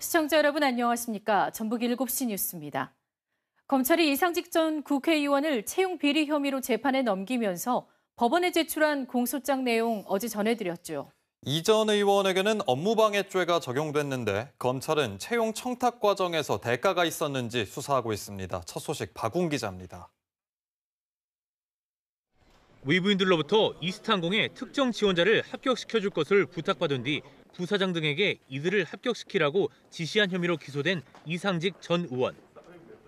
시청자 여러분 안녕하십니까? 전북 7시 뉴스입니다. 검찰이 이상직 전 국회의원을 채용 비리 혐의로 재판에 넘기면서 법원에 제출한 공소장 내용 어제 전해드렸죠. 이전 의원에게는 업무방해죄가 적용됐는데 검찰은 채용 청탁 과정에서 대가가 있었는지 수사하고 있습니다. 첫 소식 박웅 기자입니다. 외부인들로부터 이스탄공에 특정 지원자를 합격시켜줄 것을 부탁받은 뒤 부사장 등에게 이들을 합격시키라고 지시한 혐의로 기소된 이상직 전 의원.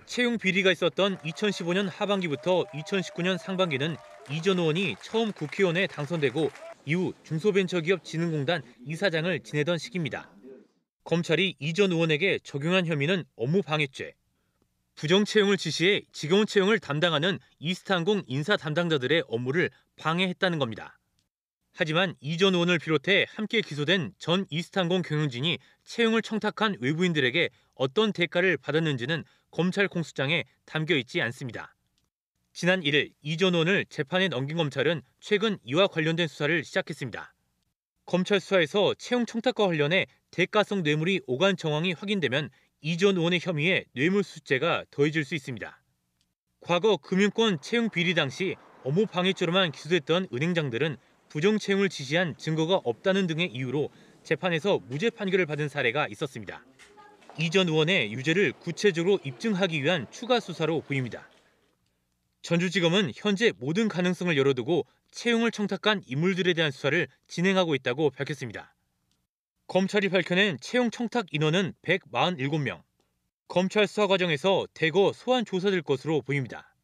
채용 비리가 있었던 2015년 하반기부터 2019년 상반기는 이 전 의원이 처음 국회의원에 당선되고 이후 중소벤처기업진흥공단 이사장을 지내던 시기입니다. 검찰이 이 전 의원에게 적용한 혐의는 업무방해죄, 부정 채용을 지시해 직원 채용을 담당하는 이스타항공 인사 담당자들의 업무를 방해했다는 겁니다. 하지만 이 전 의원을 비롯해 함께 기소된 전 이스탄공 경영진이 채용을 청탁한 외부인들에게 어떤 대가를 받았는지는 검찰 공수장에 담겨 있지 않습니다. 지난 1일 이 전 의원을 재판에 넘긴 검찰은 최근 이와 관련된 수사를 시작했습니다. 검찰 수사에서 채용 청탁과 관련해 대가성 뇌물이 오간 정황이 확인되면 이 전 의원의 혐의에 뇌물수죄가 더해질 수 있습니다. 과거 금융권 채용 비리 당시 업무 방해죄로만 기소됐던 은행장들은 부정 채용을 지시한 증거가 없다는 등의 이유로 재판에서 무죄 판결을 받은 사례가 있었습니다. 이 전 의원의 유죄를 구체적으로 입증하기 위한 추가 수사로 보입니다. 전주지검은 현재 모든 가능성을 열어두고 채용을 청탁한 인물들에 대한 수사를 진행하고 있다고 밝혔습니다. 검찰이 밝혀낸 채용 청탁 인원은 147명. 검찰 수사 과정에서 대거 소환 조사될 것으로 보입니다.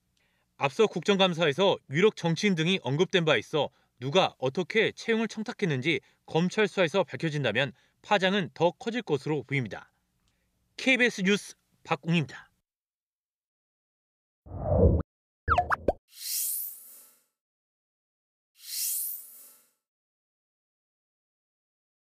앞서 국정감사에서 유력 정치인 등이 언급된 바 있어 누가 어떻게 채용을 청탁했는지 검찰 수사에서 밝혀진다면 파장은 더 커질 것으로 보입니다. KBS 뉴스 박웅입니다.